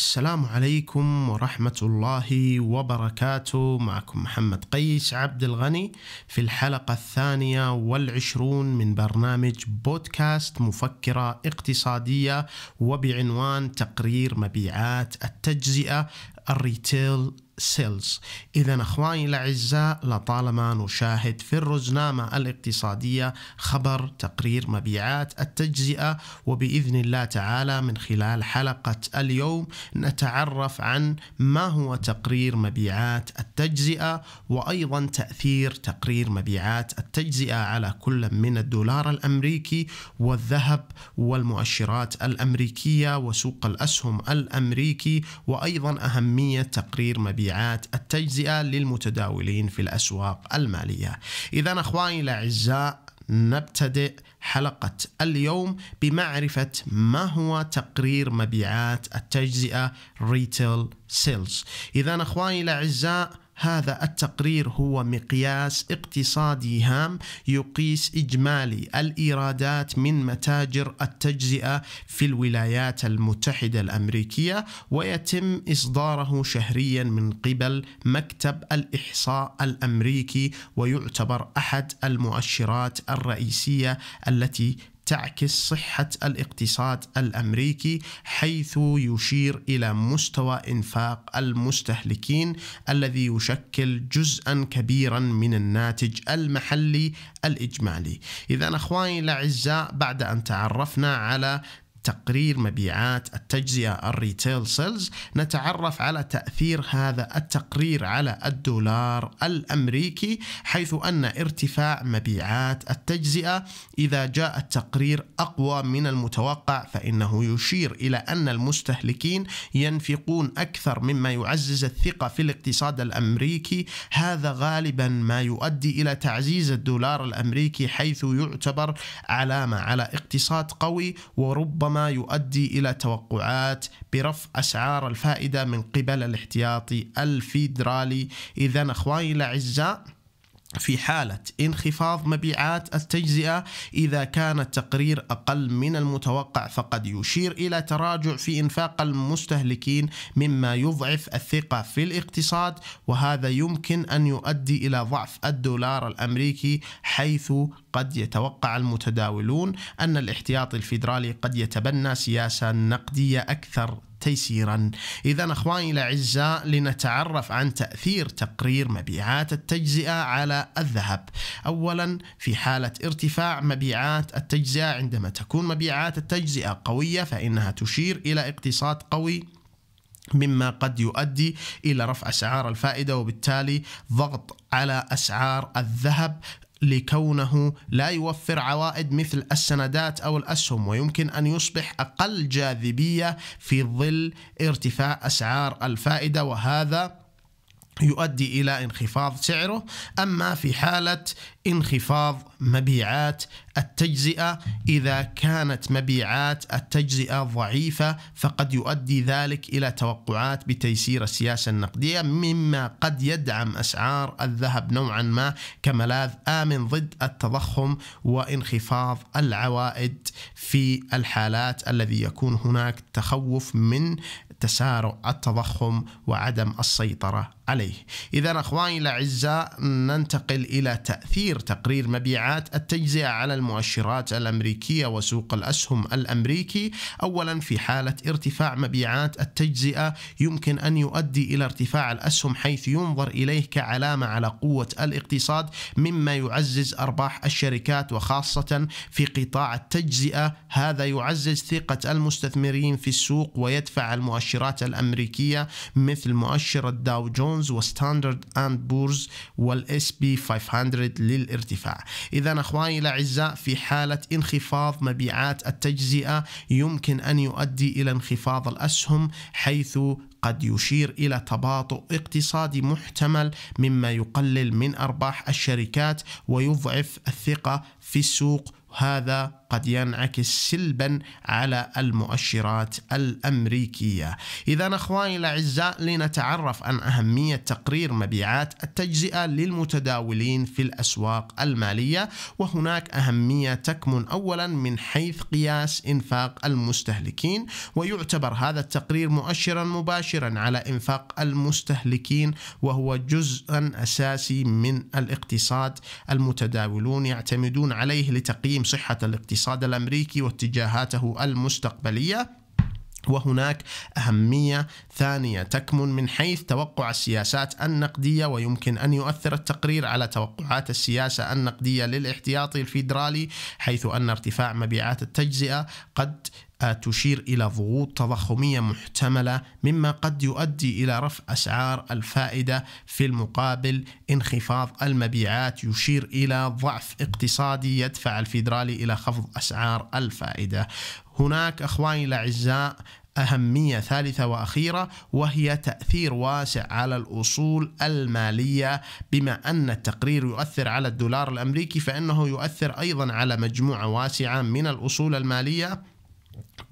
السلام عليكم ورحمة الله وبركاته معكم محمد قيس عبد الغني في الحلقة الثانية والعشرون من برنامج بودكاست مفكرة اقتصادية وبعنوان تقرير مبيعات التجزئة الريتيل سيلز إذا أخواني الأعزاء لطالما نشاهد في الرزنامة الاقتصادية خبر تقرير مبيعات التجزئة وبإذن الله تعالى من خلال حلقة اليوم نتعرف عن ما هو تقرير مبيعات التجزئة وأيضا تأثير تقرير مبيعات التجزئة على كل من الدولار الأمريكي والذهب والمؤشرات الأمريكية وسوق الأسهم الأمريكي وأيضا أهمية تقرير مبيعات مبيعات التجزئة للمتداولين في الأسواق المالية إذا أخواني الأعزاء نبتدئ حلقة اليوم بمعرفة ما هو تقرير مبيعات التجزئة ريتيل سيلز إذا أخواني الأعزاء هذا التقرير هو مقياس اقتصادي هام يقيس إجمالي الإيرادات من متاجر التجزئة في الولايات المتحدة الأمريكية ويتم إصداره شهريا من قبل مكتب الإحصاء الأمريكي ويعتبر أحد المؤشرات الرئيسية التي تعكس صحة الاقتصاد الأمريكي حيث يشير إلى مستوى إنفاق المستهلكين الذي يشكل جزءا كبيرا من الناتج المحلي الإجمالي إذا أخواني الأعزاء بعد أن تعرفنا على تقرير مبيعات التجزئة الريتيل سيلز نتعرف على تأثير هذا التقرير على الدولار الأمريكي حيث أن ارتفاع مبيعات التجزئة إذا جاء التقرير أقوى من المتوقع فإنه يشير إلى أن المستهلكين ينفقون أكثر مما يعزز الثقة في الاقتصاد الأمريكي هذا غالبا ما يؤدي إلى تعزيز الدولار الأمريكي حيث يعتبر علامة على اقتصاد قوي وربما ربما يؤدي إلى توقعات برفع أسعار الفائدة من قبل الاحتياطي الفيدرالي إذا أخواني الأعزاء في حالة انخفاض مبيعات التجزئة إذا كان التقرير أقل من المتوقع فقد يشير إلى تراجع في إنفاق المستهلكين مما يضعف الثقة في الاقتصاد وهذا يمكن أن يؤدي إلى ضعف الدولار الأمريكي حيث قد يتوقع المتداولون أن الاحتياطي الفيدرالي قد يتبنى سياسة نقدية أكثر تيسيرا إذا أخواني الأعزاء لنتعرف عن تأثير تقرير مبيعات التجزئة على الذهب أولا في حالة ارتفاع مبيعات التجزئة عندما تكون مبيعات التجزئة قوية فإنها تشير إلى اقتصاد قوي مما قد يؤدي الى رفع اسعار الفائده وبالتالي ضغط على اسعار الذهب لكونه لا يوفر عوائد مثل السندات او الاسهم ويمكن ان يصبح اقل جاذبيه في ظل ارتفاع اسعار الفائده وهذا يؤدي الى انخفاض سعره اما في حاله انخفاض مبيعات التجزئه اذا كانت مبيعات التجزئه ضعيفه فقد يؤدي ذلك الى توقعات بتيسير السياسه النقديه مما قد يدعم اسعار الذهب نوعا ما كملاذ امن ضد التضخم وانخفاض العوائد في الحالات الذي يكون هناك تخوف من تسارع التضخم وعدم السيطره عليه إذا أخواني الأعزاء ننتقل إلى تأثير تقرير مبيعات التجزئة على المؤشرات الأمريكية وسوق الأسهم الأمريكي أولا في حالة ارتفاع مبيعات التجزئة يمكن أن يؤدي إلى ارتفاع الأسهم حيث ينظر إليه كعلامة على قوة الاقتصاد مما يعزز أرباح الشركات وخاصة في قطاع التجزئة هذا يعزز ثقة المستثمرين في السوق ويدفع المؤشرات الأمريكية مثل مؤشر الداو جونز جونز وستاندرد اند بورز والاس بي 500 للارتفاع اذا اخواني الاعزاء في حاله انخفاض مبيعات التجزئه يمكن ان يؤدي الى انخفاض الاسهم حيث قد يشير إلى تباطؤ اقتصادي محتمل مما يقلل من أرباح الشركات ويضعف الثقة في السوق هذا قد ينعكس سلبا على المؤشرات الأمريكية إذا أخواني الأعزاء لنتعرف عن أهمية تقرير مبيعات التجزئة للمتداولين في الأسواق المالية وهناك أهمية تكمن أولا من حيث قياس إنفاق المستهلكين ويعتبر هذا التقرير مؤشرا مباشرا على إنفاق المستهلكين وهو جزءا أساسي من الاقتصاد المتداولون يعتمدون عليه لتقييم صحة الاقتصاد الاقتصاد الامريكي واتجاهاته المستقبليه وهناك أهمية ثانية تكمن من حيث توقع السياسات النقدية ويمكن أن يؤثر التقرير على توقعات السياسة النقدية للاحتياطي الفيدرالي حيث أن ارتفاع مبيعات التجزئة قد تشير إلى ضغوط تضخمية محتملة مما قد يؤدي إلى رفع أسعار الفائدة في المقابل انخفاض المبيعات يشير إلى ضعف اقتصادي يدفع الفيدرالي إلى خفض أسعار الفائدة هناك أخواني الأعزاء أهمية ثالثة وأخيرة وهي تأثير واسع على الأصول المالية بما أن التقرير يؤثر على الدولار الأمريكي فإنه يؤثر أيضا على مجموعة واسعة من الأصول المالية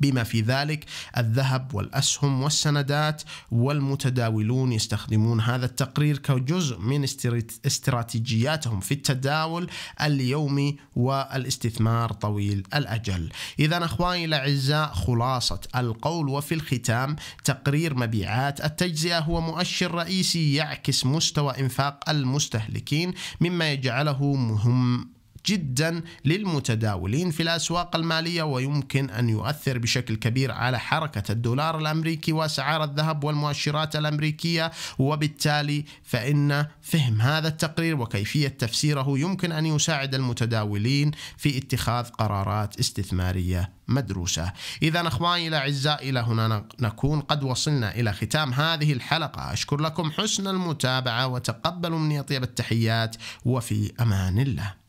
بما في ذلك الذهب والأسهم والسندات والمتداولون يستخدمون هذا التقرير كجزء من استراتيجياتهم في التداول اليومي والاستثمار طويل الأجل إذا أخواني الأعزاء خلاصة القول وفي الختام تقرير مبيعات التجزئة هو مؤشر رئيسي يعكس مستوى إنفاق المستهلكين مما يجعله مهم جدا للمتداولين في الأسواق المالية ويمكن أن يؤثر بشكل كبير على حركة الدولار الأمريكي وأسعار الذهب والمؤشرات الأمريكية وبالتالي فإن فهم هذا التقرير وكيفية تفسيره يمكن أن يساعد المتداولين في اتخاذ قرارات استثمارية مدروسة إذا أخواني الأعزاء إلى هنا نكون قد وصلنا إلى ختام هذه الحلقة أشكر لكم حسن المتابعة وتقبلوا مني أطيب التحيات وفي أمان الله